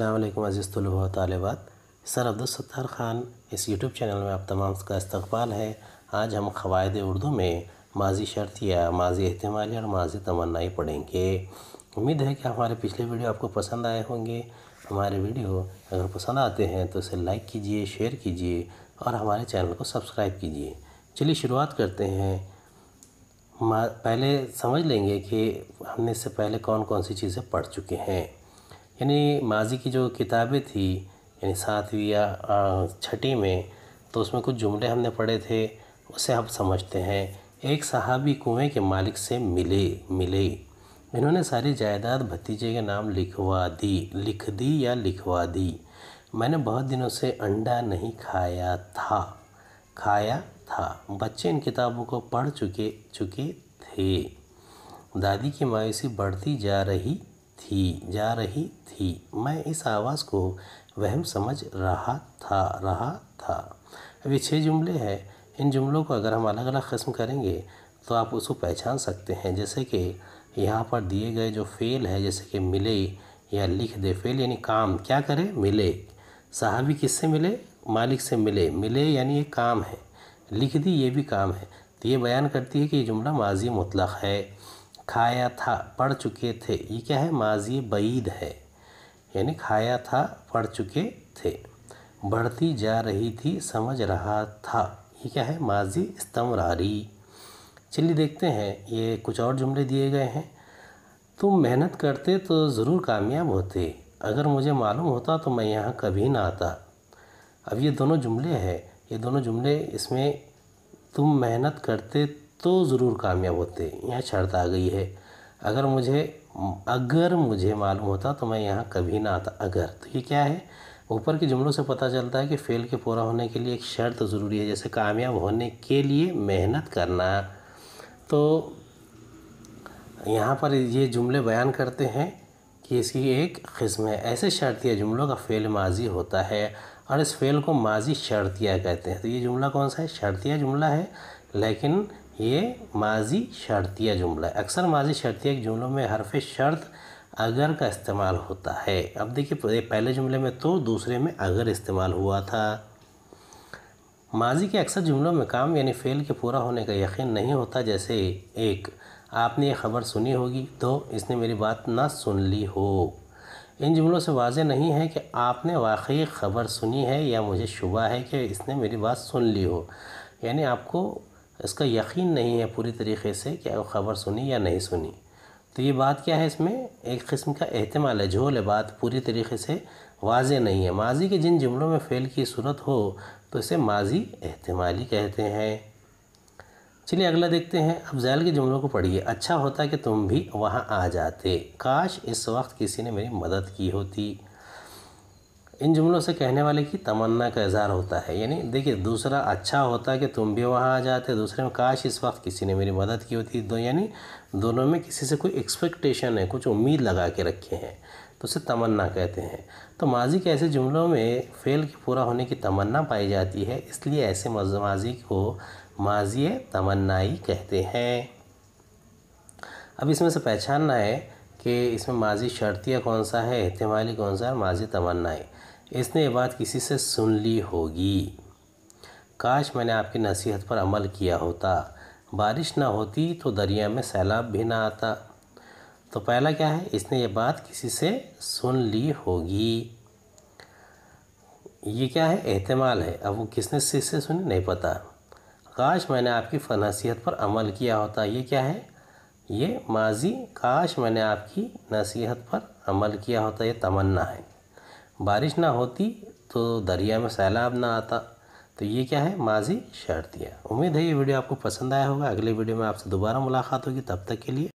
वालेकुम अज़ीज़ तलबा तालबात सर अब्दुलसत्तार ख़ान इस यूट्यूब चैनल में आप तमाम का इस्तकबाल है आज हम क़वायद उर्दू में माजी शर्तिया माजी अहतमाली और माजी तमन्नाई पढ़ेंगे उम्मीद है कि हमारे पिछले वीडियो आपको पसंद आए होंगे हमारे वीडियो अगर पसंद आते हैं तो इसे लाइक कीजिए शेयर कीजिए और हमारे चैनल को सब्सक्राइब कीजिए चलिए शुरुआत करते हैं पहले समझ लेंगे कि हमने इससे पहले कौन कौन सी चीज़ें पढ़ चुके हैं यानी माजी की जो किताबें थी यानी सातवीं या छठी में तो उसमें कुछ जुमले हमने पढ़े थे उसे हम समझते हैं एक साहबी कुएं के मालिक से मिले मिले इन्होंने सारी जायदाद भतीजे के नाम लिखवा दी लिख दी या लिखवा दी मैंने बहुत दिनों से अंडा नहीं खाया था खाया था बच्चे इन किताबों को पढ़ चुके चुके थे दादी की मायूसी बढ़ती जा रही थी जा रही थी मैं इस आवाज़ को वहम समझ रहा था रहा था अब ये छः जुमले हैं इन जुमलों को अगर हम अलग अलग कस्म करेंगे तो आप उसको पहचान सकते हैं जैसे कि यहाँ पर दिए गए जो फ़ेल है जैसे कि मिले या लिख दे फ़ेल यानी काम क्या करे मिले साहबी किससे मिले मालिक से मिले मिले यानी ये काम है लिख दी ये भी काम है तो ये बयान करती है कि ये जुमला माजी मुतलक है खाया था पढ़ चुके थे ये क्या है माजी बईद है यानी खाया था पढ़ चुके थे बढ़ती जा रही थी समझ रहा था ये क्या है माजी स्तमरारी चलिए देखते हैं ये कुछ और जुमले दिए गए हैं तुम मेहनत करते तो ज़रूर कामयाब होते अगर मुझे मालूम होता तो मैं यहाँ कभी ना आता अब ये दोनों जुमले हैं ये दोनों जुमले इसमें तुम मेहनत करते तो ज़रूर कामयाब होते यहाँ शर्त आ गई है अगर मुझे अगर मुझे मालूम होता तो मैं यहाँ कभी ना आता अगर तो ये क्या है ऊपर के जुमलों से पता चलता है कि फ़ेल के पूरा होने के लिए एक शर्त ज़रूरी है जैसे कामयाब होने के लिए मेहनत करना तो यहाँ पर ये जुमले बयान करते हैं कि इसकी एक कस्म है ऐसे शर्त या जुमलों का फ़ेल माजी होता है और इस फ़ेल को माजी शर्तिया कहते हैं तो ये जुमला कौन सा है शर्तिया जुमला है लेकिन ये माजी शर्तिया जुमला है अक्सर माजी शर्तिया के जुमलों में हरफ शर्त अगर का इस्तेमाल होता है अब देखिए पहले जुमले में तो दूसरे में अगर इस्तेमाल हुआ था माजी के अक्सर जुमलों में काम यानी फेल के पूरा होने का यकीन नहीं होता जैसे एक आपने ये खबर सुनी होगी तो इसने मेरी बात ना सुन ली हो इन जुमलों से वाज नहीं है कि आपने वाकई ख़बर सुनी है या मुझे शुबा है कि इसने मेरी बात सुन ली हो यानी आपको इसका यकीन नहीं है पूरी तरीके से कि वो ख़बर सुनी या नहीं सुनी तो ये बात क्या है इसमें एक किस्म का अहतमाल है झोल है बात पूरी तरीके से वाज नहीं है माजी के जिन जुमलों में फ़ेल की सूरत हो तो इसे माजी अहतमाली कहते हैं चलिए अगला देखते हैं अब जैल के जुमलों को पढ़िए अच्छा होता कि तुम भी वहाँ आ जाते काश इस वक्त किसी ने मेरी मदद की होती इन जुमलों से कहने वाले की तमन्ना का इजहार होता है यानी देखिए दूसरा अच्छा होता कि तुम भी वहाँ आ जाते दूसरे में काश इस वक्त किसी ने मेरी मदद की होती दो यानी दोनों में किसी से कोई एक्सपेक्टेशन है कुछ उम्मीद लगा के रखे हैं तो उसे तमन्ना कहते हैं तो माजी के ऐसे जुमलों में फ़ेल के पूरा होने की तमन्ना पाई जाती है इसलिए ऐसे माजी को माजी तमन्नाई कहते हैं अब इसमें से पहचानना है कि इसमें माजी शर्तिया कौन सा है इहतमाली कौन सा है माजी तमन्नाए इसने ये बात किसी से सुन ली होगी काश मैंने आपकी नसीहत पर अमल किया होता बारिश ना होती तो दरिया में सैलाब भी ना आता तो पहला क्या है इसने ये बात किसी से सुन ली होगी ये क्या है एहतमाल है अब वो किसने से सुनी नहीं पता काश मैंने आपकी नसीहत पर अमल किया होता ये क्या है ये माजी काश मैंने आपकी नसीहत पर अमल किया होता ये तमन्ना है बारिश ना होती तो दरिया में सैलाब ना आता तो ये क्या है माजी शर्तियाँ उम्मीद है ये वीडियो आपको पसंद आया होगा अगले वीडियो में आपसे दोबारा मुलाकात होगी तब तक के लिए